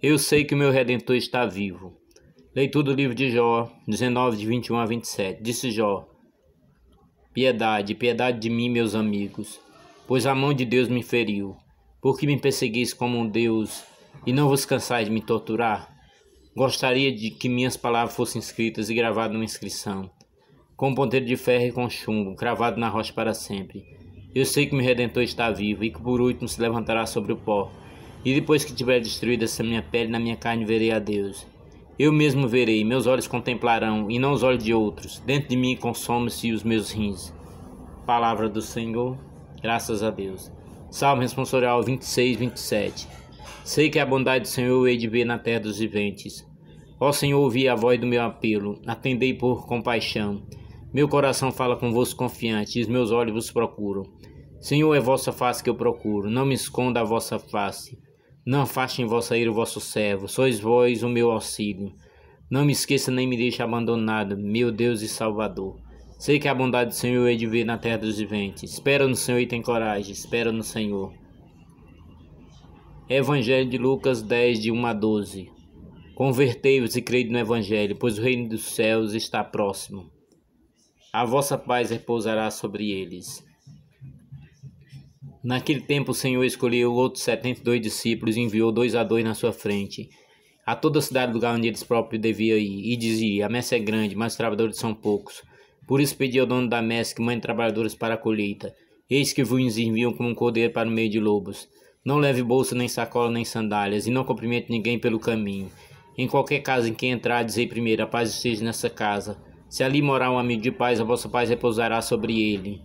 Eu sei que o meu redentor está vivo. Leitura do livro de Jó, 19, de 21 a 27. Disse Jó: Piedade, piedade de mim, meus amigos, pois a mão de Deus me feriu. Porque me perseguis como um Deus e não vos cansais de me torturar? Gostaria de que minhas palavras fossem escritas e gravadas numa inscrição, com um ponteiro de ferro e com chumbo, cravado na rocha para sempre. Eu sei que meu redentor está vivo e que por último se levantará sobre o pó e depois que tiver destruída essa minha pele, na minha carne verei a Deus. Eu mesmo verei, meus olhos contemplarão, e não os olhos de outros. Dentro de mim consome-se os meus rins. Palavra do Senhor, graças a Deus. Salmo responsorial 26, 27. Sei que a bondade do Senhor eu hei de ver na terra dos viventes. Ó Senhor, ouvi a voz do meu apelo, atendei por compaixão. Meu coração fala convosco confiante, e os meus olhos vos procuram. Senhor, é vossa face que eu procuro, não me esconda a vossa face. Não em vossa ira o vosso servo, sois vós o meu auxílio. Não me esqueça nem me deixe abandonado, meu Deus e Salvador. Sei que a bondade do Senhor é de ver na terra dos viventes. Espera no Senhor e tem coragem, espera no Senhor. Evangelho de Lucas 10, de 1 a 12. Convertei-vos e crede no Evangelho, pois o reino dos céus está próximo. A vossa paz repousará sobre eles. Naquele tempo o Senhor escolheu outros setenta e dois discípulos e enviou dois a dois na sua frente, a toda a cidade do lugar onde eles próprios deviam ir, e dizia, a messe é grande, mas os trabalhadores são poucos. Por isso pedi ao dono da messe que mande trabalhadores para a colheita. Eis que vos enviam como um cordeiro para o meio de lobos. Não leve bolsa, nem sacola, nem sandálias, e não cumprimente ninguém pelo caminho. Em qualquer casa em que entrar, dizei primeiro, a paz esteja nessa casa. Se ali morar um amigo de paz, a vossa paz repousará sobre ele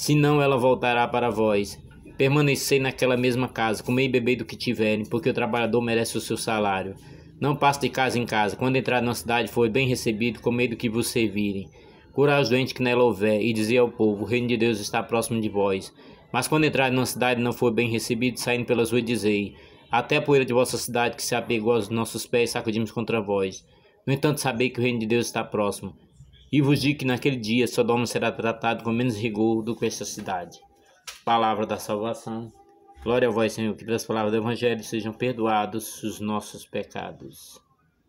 senão ela voltará para vós. Permanecei naquela mesma casa, comei e bebei do que tiverem, porque o trabalhador merece o seu salário. Não passe de casa em casa, quando entrar na cidade foi bem recebido, com medo que vos servirem. Curar os doentes que nela houver, e dizer ao povo, o reino de Deus está próximo de vós. Mas quando entrar na cidade não for bem recebido, saindo pelas ruas, dizei, até a poeira de vossa cidade que se apegou aos nossos pés, sacudimos contra vós. No entanto, sabei que o reino de Deus está próximo. E vos digo que naquele dia Sodoma será tratado com menos rigor do que esta cidade. Palavra da salvação. Glória a vós, Senhor, que pelas palavras do Evangelho sejam perdoados os nossos pecados.